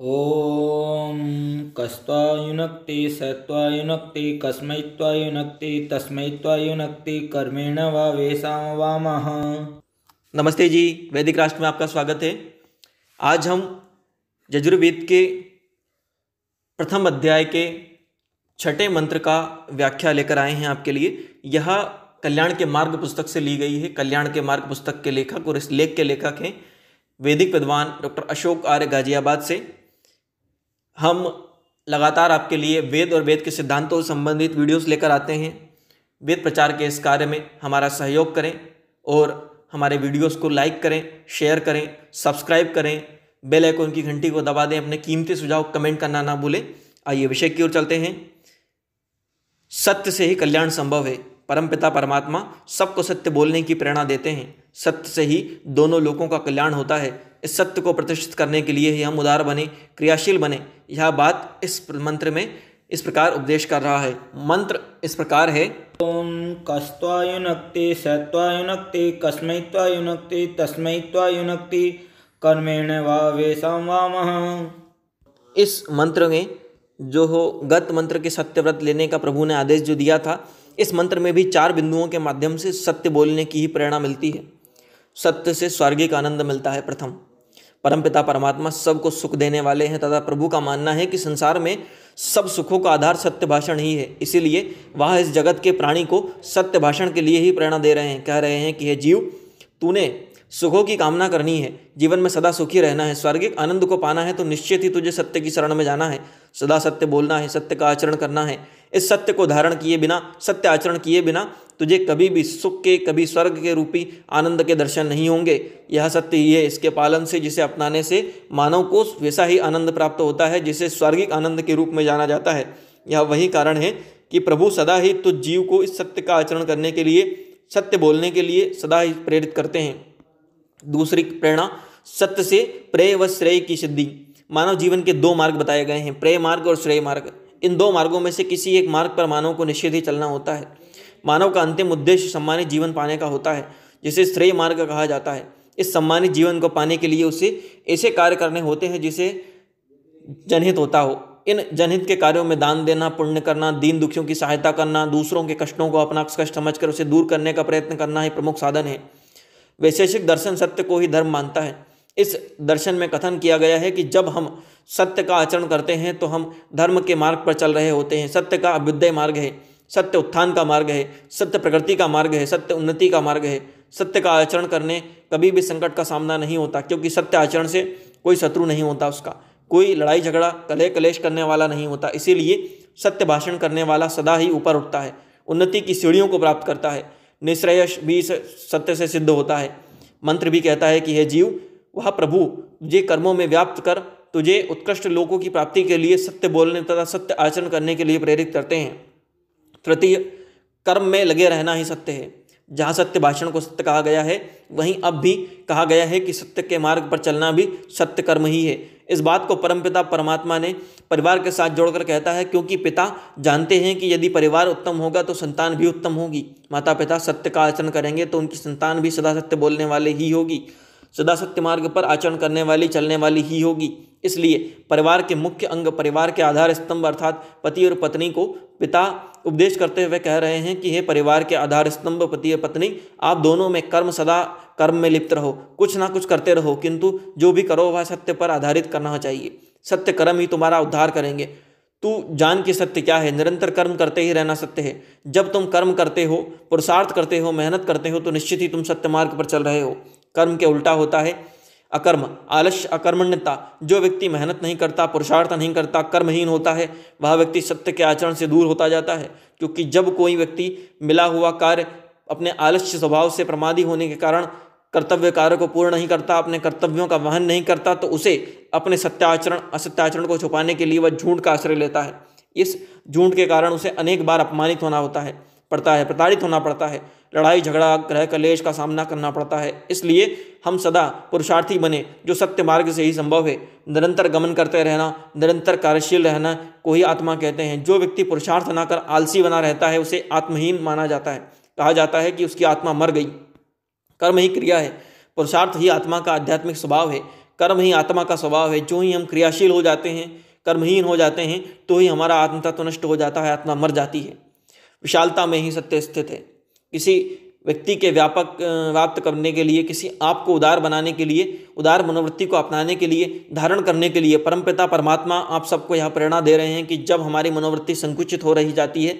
ॐ कस्त्वायुनक्ति सत्वायुनक्ति कस्मयुनक्ति तस्मयुनक्ति कर्मेण वेशा वाम नमस्ते जी वैदिक राष्ट्र में आपका स्वागत है आज हम यजुर्वेद के प्रथम अध्याय के छठे मंत्र का व्याख्या लेकर आए हैं आपके लिए यह कल्याण के मार्ग पुस्तक से ली गई है कल्याण के मार्ग पुस्तक के लेखक और इस लेख के लेखक हैं वैदिक विद्वान डॉक्टर अशोक आर्य गाजियाबाद से हम लगातार आपके लिए वेद और वेद के सिद्धांतों से संबंधित वीडियोस लेकर आते हैं वेद प्रचार के इस कार्य में हमारा सहयोग करें और हमारे वीडियोस को लाइक करें शेयर करें सब्सक्राइब करें बेल आइकन की घंटी को दबा दें अपने कीमती सुझाव कमेंट करना ना भूलें आइए विषय की ओर चलते हैं सत्य से ही कल्याण संभव है परमपिता परमात्मा सबको सत्य बोलने की प्रेरणा देते हैं सत्य से ही दोनों लोगों का कल्याण होता है इस सत्य को प्रतिष्ठित करने के लिए ही हम उदार बने क्रियाशील बने यह बात इस मंत्र में इस प्रकार उपदेश कर रहा है मंत्र इस प्रकार है ओम कस्वायुनक्ति सत्वायुनक्ति कस्मयत्वायुनक्ति तस्मयत्वायुनक्ति कर्मेण वेशम इस मंत्र में जो हो गत मंत्र के व्रत लेने का प्रभु ने आदेश जो दिया था इस मंत्र में भी चार बिंदुओं के माध्यम से सत्य बोलने की ही प्रेरणा मिलती है सत्य से स्वर्गिक आनंद मिलता है प्रथम परमपिता परमात्मा सबको सुख देने वाले हैं तथा प्रभु का मानना है कि संसार में सब सुखों का आधार सत्य भाषण ही है इसीलिए वह इस जगत के प्राणी को सत्य भाषण के लिए ही प्रेरणा दे रहे हैं कह रहे हैं कि हे जीव तूने सुखों की कामना करनी है जीवन में सदा सुखी रहना है स्वर्गिक आनंद को पाना है तो निश्चित ही तुझे सत्य की शरण में जाना है सदा सत्य बोलना है सत्य का आचरण करना है इस सत्य को धारण किए बिना सत्य आचरण किए बिना तुझे कभी भी सुख के कभी स्वर्ग के रूपी आनंद के दर्शन नहीं होंगे यह सत्य ही है इसके पालन से जिसे अपनाने से मानव को वैसा ही आनंद प्राप्त होता है जिसे स्वर्गिक आनंद के रूप में जाना जाता है यह वही कारण है कि प्रभु सदा ही तुझ जीव को इस सत्य का आचरण करने के लिए सत्य बोलने के लिए सदा ही प्रेरित करते हैं दूसरी प्रेरणा सत्य से प्रेय व श्रेय की सिद्धि मानव जीवन के दो मार्ग बताए गए हैं प्रेय मार्ग और श्रेय मार्ग इन दो मार्गों में से किसी एक मार्ग पर मानव को निश्चित ही चलना होता है मानव का अंतिम उद्देश्य सम्मानित जीवन पाने का होता है जिसे श्रेय मार्ग कहा जाता है इस सम्मानित जीवन को पाने के लिए उसे ऐसे कार्य करने होते हैं जिसे जनहित होता हो इन जनहित के कार्यों में दान देना पुण्य करना दीन दुखियों की सहायता करना दूसरों के कष्टों को अपना कष्ट समझकर उसे दूर करने का प्रयत्न करना ही प्रमुख साधन है वैशेषिक दर्शन सत्य को ही धर्म मानता है इस दर्शन में कथन किया गया है कि जब हम सत्य का आचरण करते हैं तो हम धर्म के मार्ग पर चल रहे होते हैं सत्य का अभ्युदय मार्ग है सत्य उत्थान का मार्ग है सत्य प्रगति का मार्ग है सत्य उन्नति का मार्ग है सत्य का आचरण करने कभी भी संकट का सामना नहीं होता क्योंकि सत्य आचरण से कोई शत्रु नहीं होता उसका कोई लड़ाई झगड़ा कले कलेश करने वाला नहीं होता इसीलिए सत्य भाषण करने वाला सदा ही ऊपर उठता है उन्नति की सीढ़ियों को प्राप्त करता है निश्रेयश भी सत्य से सिद्ध होता है मंत्र भी कहता है कि हे जीव वह प्रभु जे कर्मों में व्याप्त कर तुझे उत्कृष्ट लोगों की प्राप्ति के लिए सत्य बोलने तथा सत्य आचरण करने के लिए प्रेरित करते हैं तृतीय कर्म में लगे रहना ही सत्य है जहाँ सत्य भाषण को सत्य कहा गया है वहीं अब भी कहा गया है कि सत्य के मार्ग पर चलना भी सत्य कर्म ही है इस बात को परमपिता परमात्मा ने परिवार के साथ जोड़कर कहता है क्योंकि पिता जानते हैं कि यदि परिवार उत्तम होगा तो संतान भी उत्तम होगी माता पिता सत्य का आचरण करेंगे तो उनकी संतान भी सदा सत्य बोलने वाले ही होगी सदा सत्य मार्ग पर आचरण करने वाली चलने वाली ही होगी इसलिए परिवार के मुख्य अंग परिवार के आधार स्तंभ अर्थात पति और पत्नी को पिता उपदेश करते हुए कह रहे हैं कि हे परिवार के आधार स्तंभ पति और पत्नी आप दोनों में कर्म सदा कर्म में लिप्त रहो कुछ ना कुछ करते रहो किंतु जो भी करो वह सत्य पर आधारित करना चाहिए सत्य कर्म ही तुम्हारा उद्धार करेंगे तू जान के सत्य क्या है निरंतर कर्म करते ही रहना सत्य है जब तुम कर्म करते हो पुरुषार्थ करते हो मेहनत करते हो तो निश्चित ही तुम सत्य मार्ग पर चल रहे हो कर्म के उल्टा होता है अकर्म आलस्य अकर्मण्यता जो व्यक्ति मेहनत नहीं करता पुरुषार्थ नहीं करता कर्महीन होता है वह व्यक्ति सत्य के आचरण से दूर होता जाता है क्योंकि जब कोई व्यक्ति मिला हुआ कार्य अपने आलस्य स्वभाव से प्रमादी होने के कारण कर्तव्य कार्य को पूर्ण नहीं करता अपने कर्तव्यों का वहन नहीं करता तो उसे अपने सत्याचरण असत्याचरण को छुपाने के लिए वह झूठ का आश्रय लेता है इस झूठ के कारण उसे अनेक बार अपमानित होना होता है पड़ता है प्रताड़ित होना पड़ता है लड़ाई झगड़ा ग्रह कलेश का सामना करना पड़ता है इसलिए हम सदा पुरुषार्थी बने जो सत्य मार्ग से ही संभव है निरंतर गमन करते रहना निरंतर कार्यशील रहना को ही आत्मा कहते हैं जो व्यक्ति पुरुषार्थ ना कर आलसी बना रहता है उसे आत्महीन माना जाता है कहा जाता है कि उसकी आत्मा मर गई कर्म ही क्रिया है पुरुषार्थ ही आत्मा का आध्यात्मिक स्वभाव है कर्म ही आत्मा का स्वभाव है जो ही हम क्रियाशील हो जाते हैं कर्महीन हो जाते हैं तो ही हमारा आत्मतत्व नष्ट हो जाता है आत्मा मर जाती है विशालता में ही सत्य स्थित है किसी व्यक्ति के व्यापक व्याप्त करने के लिए किसी आप को उदार बनाने के लिए उदार मनोवृत्ति को अपनाने के लिए धारण करने के लिए परमपिता परमात्मा आप सबको यह प्रेरणा दे रहे हैं कि जब हमारी मनोवृत्ति संकुचित हो रही जाती है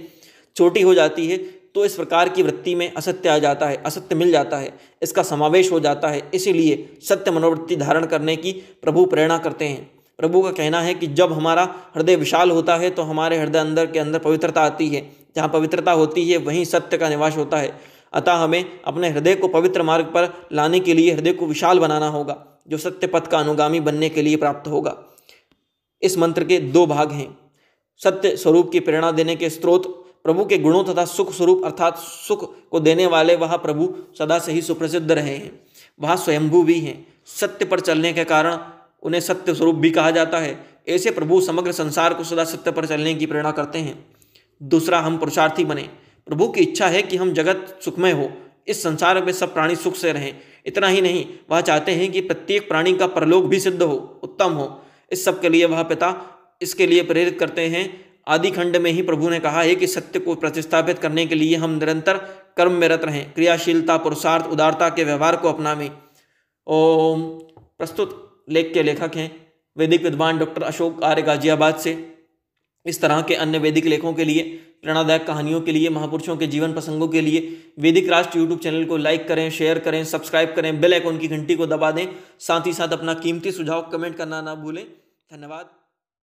छोटी हो जाती है तो इस प्रकार की वृत्ति में असत्य आ जाता है असत्य मिल जाता है इसका समावेश हो जाता है इसीलिए सत्य मनोवृत्ति धारण करने की प्रभु प्रेरणा करते हैं प्रभु का कहना है कि जब हमारा हृदय विशाल होता है तो हमारे हृदय अंदर के अंदर पवित्रता आती है जहाँ पवित्रता होती है वहीं सत्य का निवास होता है अतः हमें अपने हृदय को पवित्र मार्ग पर लाने के लिए हृदय को विशाल बनाना होगा जो सत्य पथ का अनुगामी बनने के लिए प्राप्त होगा इस मंत्र के दो भाग हैं सत्य स्वरूप की प्रेरणा देने के स्रोत प्रभु के गुणों तथा सुख स्वरूप अर्थात सुख को देने वाले वह प्रभु सदा से ही सुप्रसिद्ध रहे हैं वह स्वयंभू भी हैं सत्य पर चलने के कारण उन्हें सत्य स्वरूप भी कहा जाता है ऐसे प्रभु समग्र संसार को सदा सत्य पर चलने की प्रेरणा करते हैं दूसरा हम पुरुषार्थी बने प्रभु की इच्छा है कि हम जगत सुखमय हो इस संसार में सब प्राणी सुख से रहें इतना ही नहीं वह चाहते हैं कि प्रत्येक प्राणी का परलोक भी सिद्ध हो उत्तम हो इस सब के लिए वह पिता इसके लिए प्रेरित करते हैं आदि खंड में ही प्रभु ने कहा है कि सत्य को प्रतिस्थापित करने के लिए हम निरंतर कर्म में रत रहें क्रियाशीलता पुरुषार्थ उदारता के व्यवहार को अपनावें ओम प्रस्तुत लेख के लेखक हैं वैदिक विद्वान डॉक्टर अशोक आर्य गाजियाबाद से इस तरह के अन्य वैदिक लेखों के लिए प्रेरणादायक कहानियों के लिए महापुरुषों के जीवन प्रसंगों के लिए वैदिक राष्ट्र यूट्यूब चैनल को लाइक करें शेयर करें सब्सक्राइब करें बेल आइकॉन की घंटी को दबा दें साथ ही साथ अपना कीमती सुझाव कमेंट करना ना भूलें धन्यवाद